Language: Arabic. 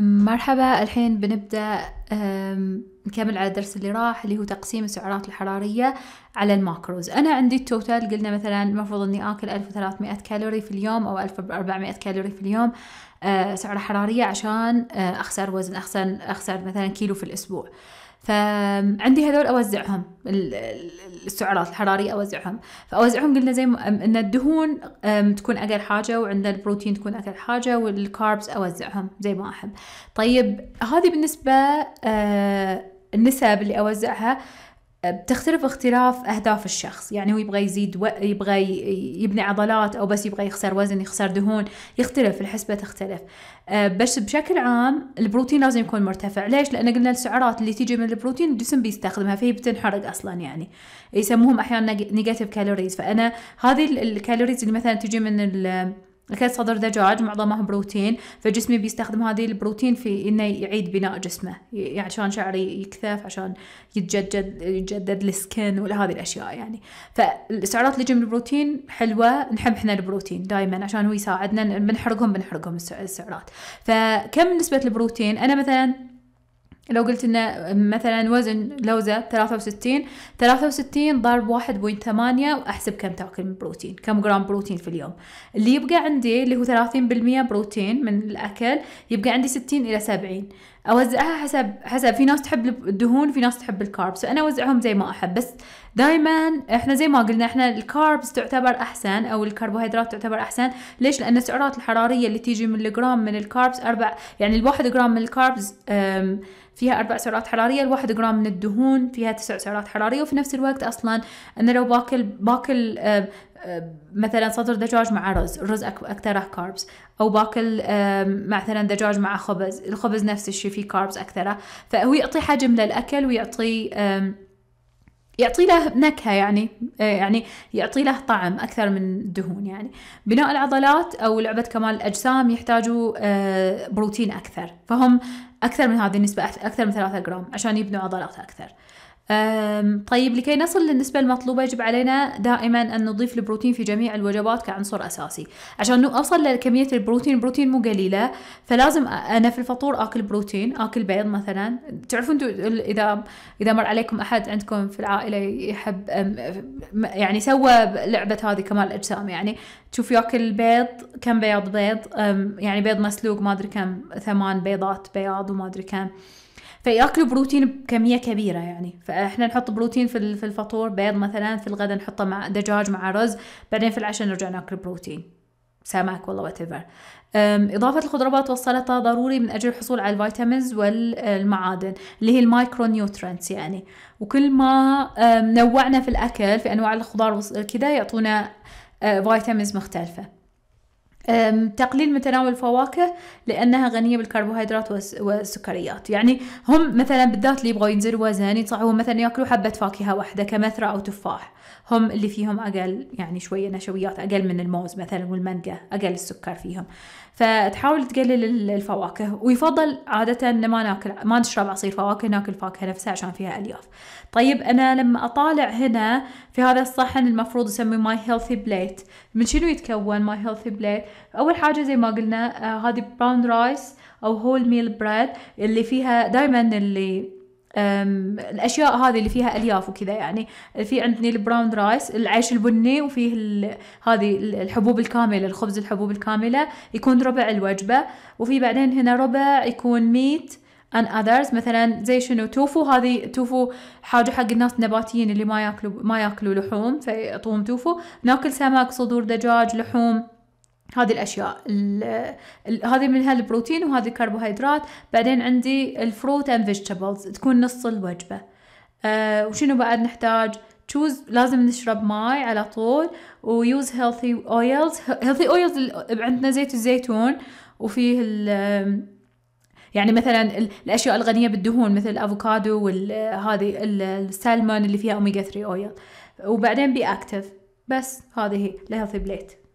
مرحبا الحين بنبدأ نكمل على الدرس اللي راح اللي هو تقسيم السعرات الحرارية على الماكروز أنا عندي التوتال قلنا مثلا المفروض أني أكل 1300 كالوري في اليوم أو 1400 كالوري في اليوم أه، سعرة حرارية عشان أه، أخسر وزن أخسر, أخسر مثلا كيلو في الأسبوع فعندي هذول اوزعهم السعرات الحراريه اوزعهم فاوزعهم قلنا زي ان الدهون تكون اقل حاجه وعند البروتين تكون اقل حاجه والكاربس اوزعهم زي ما احب طيب هذه بالنسبه آه، النسب اللي اوزعها بتختلف اختلاف اهداف الشخص يعني هو يبغى يزيد و... يبغى يبني عضلات او بس يبغى يخسر وزن يخسر دهون يختلف الحسبه تختلف آه، بس بشكل عام البروتين لازم يكون مرتفع ليش لان قلنا السعرات اللي تيجي من البروتين الجسم بيستخدمها فهي بتنحرق اصلا يعني يسموهم احيانا نيجاتيف كالوريز فانا هذه الكالوريز اللي مثلا تجي من ال الكبد صدر دجاج معظمه بروتين فجسمي بيستخدم هذه البروتين في انه يعيد بناء جسمه يعني عشان شعري يكثف عشان يتجدد يتجدد السكن ولا هذه الاشياء يعني فالسعرات اللي تجي من البروتين حلوه نحب احنا البروتين دائما عشان هو يساعدنا بنحرقهم بنحرقهم السعرات فكم نسبه البروتين انا مثلا لو قلت إنه مثلا وزن لوزة ثلاثة وستين ضرب 1.8 وأحسب كم تاكل من بروتين كم جرام بروتين في اليوم اللي يبقى عندي اللي هو بالمية بروتين من الأكل يبقى عندي ستين إلى سبعين اوزعها حسب حسب في ناس تحب الدهون في ناس تحب الكاربس فانا اوزعهم زي ما احب بس دائما احنا زي ما قلنا احنا الكاربس تعتبر احسن او الكربوهيدرات تعتبر احسن ليش لان السعرات الحراريه اللي تيجي من الجرام من الكاربس اربع يعني الواحد جرام من الكاربس فيها اربع سعرات حراريه الواحد جرام من الدهون فيها تسع سعرات حراريه وفي نفس الوقت اصلا انا لو باكل باكل مثلا صدر دجاج مع رز الرز اكثر كاربس او باكل مثلا دجاج مع خبز الخبز نفس الشيء فيه كاربس اكثر فهو يعطي حجم للاكل ويعطي يعطي له نكهة يعني آه، يعني يعطي له طعم أكثر من الدهون يعني بناء العضلات أو لعبة كمال الأجسام يحتاجوا آه، بروتين أكثر فهم أكثر من هذه النسبة أكثر من 3 جرام عشان يبنوا عضلات أكثر طيب لكي نصل للنسبة المطلوبة يجب علينا دائما أن نضيف البروتين في جميع الوجبات كعنصر أساسي عشان أوصل لكمية البروتين البروتين مو قليلة فلازم أنا في الفطور أكل بروتين أكل بيض مثلا تعرفون أنتوا إذا إذا مر عليكم أحد عندكم في العائلة يحب يعني سوى لعبة هذه كمال الأجسام يعني تشوف ياكل بيض كم بياض بيض يعني بيض مسلوق ما أدري كم ثمان بيضات بياض وما أدري كم فياكلوا بروتين بكميه كبيره يعني ف احنا نحط بروتين في الفطور بيض مثلا في الغداء نحطه مع دجاج مع رز بعدين في العشاء نرجع ناكل بروتين سمك والله وات إضافة الخضروات والسلطة ضروري من أجل الحصول على الفيتامينز والمعادن اللي هي المايكرو نيوترنتس يعني وكل ما نوعنا في الأكل في أنواع الخضار كذا يعطونا فيتامينز أه، مختلفة تقليل من تناول الفواكه لانها غنيه بالكربوهيدرات والسكريات يعني هم مثلا بالذات اللي يبغوا ينزلوا وزن يطلعوا مثلا ياكلوا حبه فاكهه واحده كمثرى او تفاح هم اللي فيهم اقل يعني شويه نشويات اقل من الموز مثلا والمانجا اقل السكر فيهم فتحاول تقلل الفواكه ويفضل عاده ان ما ناكل ما نشرب عصير فواكه ناكل فاكهه نفسها عشان فيها الياف طيب انا لما اطالع هنا في هذا الصحن المفروض يسمي ماي هيلثي بليت من شنو يتكون ماي هيلثي بليت اول حاجه زي ما قلنا آه، هذه براون رايس او هول ميل بريد اللي فيها دائما اللي الاشياء هذه اللي فيها الياف وكذا يعني في عندني البراون رايس العيش البني وفيه هذه الحبوب الكامله الخبز الحبوب الكامله يكون ربع الوجبه وفي بعدين هنا ربع يكون ميت and others مثلا زي شنو توفو هذه توفو حاجة حق الناس النباتيين اللي ما ياكلوا ما ياكلوا لحوم فيعطوهم توفو ناكل سمك صدور دجاج لحوم هذه الأشياء هذه منها البروتين وهذه الكربوهيدرات بعدين عندي الفروت اند فيجيتابلز تكون نص الوجبة أه وشنو بعد نحتاج تشوز لازم نشرب ماي على طول ويوز هيلثي اويلز هيلثي اويلز عندنا زيت الزيتون وفيه يعني مثلا الاشياء الغنيه بالدهون مثل الافوكادو وهذه السالمون اللي فيها اوميجا 3 اويل وبعدين بي اكتف بس هذه الهيلثي بليت